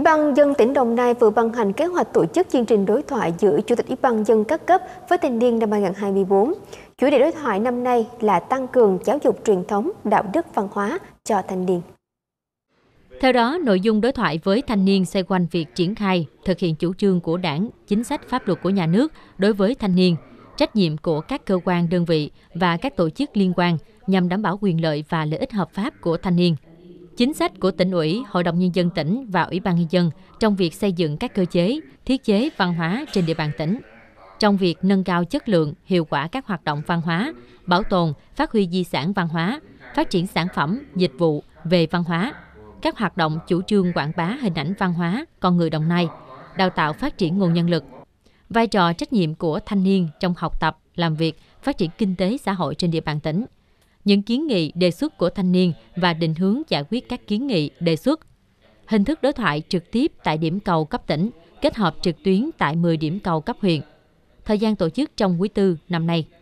Ủy ban dân tỉnh Đồng Nai vừa ban hành kế hoạch tổ chức chương trình đối thoại giữa Chủ tịch Ủy ban dân các cấp với thanh niên năm 2024. Chủ đề đối thoại năm nay là tăng cường giáo dục truyền thống, đạo đức văn hóa cho thanh niên. Theo đó, nội dung đối thoại với thanh niên xoay quanh việc triển khai, thực hiện chủ trương của đảng, chính sách pháp luật của nhà nước đối với thanh niên, trách nhiệm của các cơ quan đơn vị và các tổ chức liên quan nhằm đảm bảo quyền lợi và lợi ích hợp pháp của thanh niên. Chính sách của tỉnh ủy, Hội đồng Nhân dân tỉnh và Ủy ban Nhân dân trong việc xây dựng các cơ chế, thiết chế văn hóa trên địa bàn tỉnh. Trong việc nâng cao chất lượng, hiệu quả các hoạt động văn hóa, bảo tồn, phát huy di sản văn hóa, phát triển sản phẩm, dịch vụ về văn hóa, các hoạt động chủ trương quảng bá hình ảnh văn hóa con người Đồng Nai, đào tạo phát triển nguồn nhân lực. Vai trò trách nhiệm của thanh niên trong học tập, làm việc, phát triển kinh tế xã hội trên địa bàn tỉnh – những kiến nghị đề xuất của thanh niên và định hướng giải quyết các kiến nghị đề xuất. Hình thức đối thoại trực tiếp tại điểm cầu cấp tỉnh, kết hợp trực tuyến tại 10 điểm cầu cấp huyện. Thời gian tổ chức trong quý tư năm nay.